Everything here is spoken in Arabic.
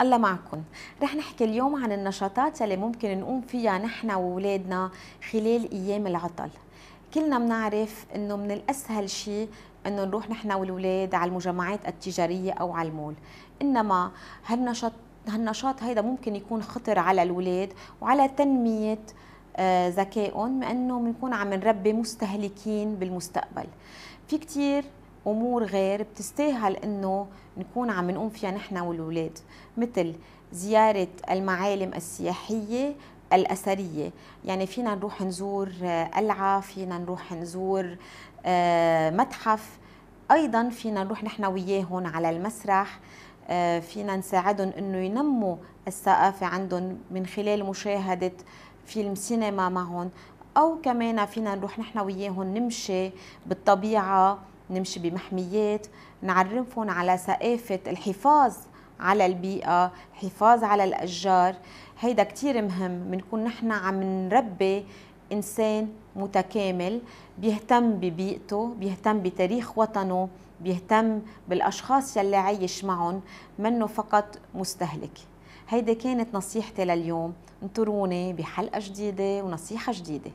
الله معكم رح نحكي اليوم عن النشاطات اللي ممكن نقوم فيها نحن وولادنا خلال أيام العطل كلنا بنعرف انه من الاسهل شيء انه نروح نحن والولاد على المجمعات التجاريه او على المول انما هالنشاط هالنشاط هيدا ممكن يكون خطر على الولاد وعلى تنميه آه، ذكائهم لانه بنكون عم نربي مستهلكين بالمستقبل في كتير امور غير بتستاهل انه نكون عم نقوم فيها نحن والولاد مثل زياره المعالم السياحيه الأثرية يعني فينا نروح نزور قلعة آه، فينا نروح نزور آه، متحف أيضا فينا نروح نحن وياهم على المسرح آه، فينا نساعدهم أنه ينموا الثقافة عندهم من خلال مشاهدة فيلم سينما معهم أو كمان فينا نروح نحن وياهم نمشي بالطبيعة نمشي بمحميات نعرفهم على ثقافة الحفاظ على البيئة حفاظ على الأشجار هيدا كتير مهم بنكون نحن عم نربي إنسان متكامل بيهتم ببيئته بيهتم بتاريخ وطنه بيهتم بالأشخاص يلي عايش معهم منه فقط مستهلك هيدي كانت نصيحتي لليوم انطروني بحلقة جديدة ونصيحة جديدة